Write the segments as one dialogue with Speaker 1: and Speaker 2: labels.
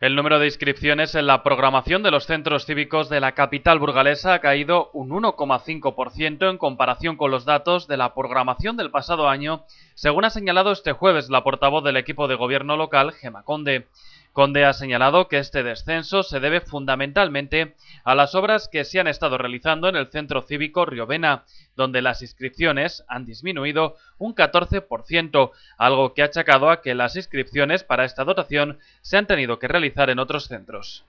Speaker 1: El número de inscripciones en la programación de los centros cívicos de la capital burgalesa ha caído un 1,5% en comparación con los datos de la programación del pasado año, según ha señalado este jueves la portavoz del equipo de gobierno local, Gema Conde. Conde ha señalado que este descenso se debe fundamentalmente a las obras que se han estado realizando en el centro cívico Riovena, donde las inscripciones han disminuido un 14%, algo que ha achacado a que las inscripciones para esta dotación se han tenido que realizar en otros centros.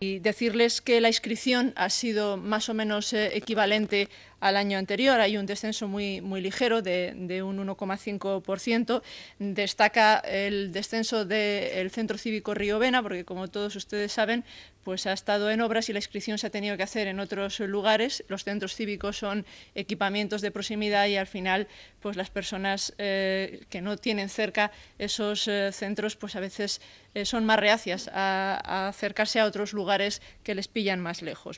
Speaker 2: Y decirles que la inscripción ha sido más o menos eh, equivalente al año anterior. Hay un descenso muy, muy ligero de, un 1,5%. Destaca el descenso del Centro Cívico Río porque como todos ustedes saben, pues ha estado en obras y la inscripción se ha tenido que hacer en otros lugares. Los centros cívicos son equipamientos de proximidad y al final pues las personas eh, que no tienen cerca esos eh, centros pues a veces eh, son más reacias a acercarse a otros lugares que les pillan más lejos.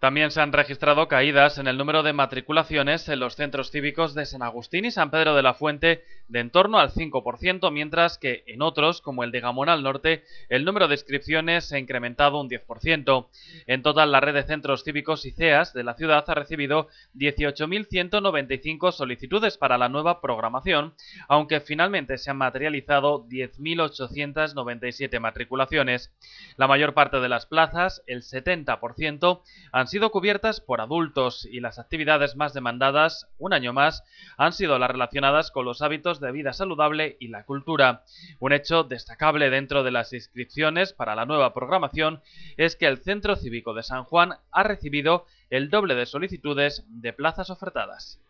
Speaker 1: También se han registrado caídas en el número de matriculaciones en los centros cívicos de San Agustín y San Pedro de la Fuente de en torno al 5%, mientras que en otros, como el de Gamón al Norte, el número de inscripciones se ha incrementado un 10%. En total, la red de centros cívicos y CEAS de la ciudad ha recibido 18.195 solicitudes para la nueva programación, aunque finalmente se han materializado 10.897 matriculaciones. La mayor parte de las plazas, el 70%, han sido cubiertas por adultos y las actividades más demandadas, un año más, han sido las relacionadas con los hábitos de vida saludable y la cultura. Un hecho destacable dentro de las inscripciones para la nueva programación es que el Centro Cívico de San Juan ha recibido el doble de solicitudes de plazas ofertadas.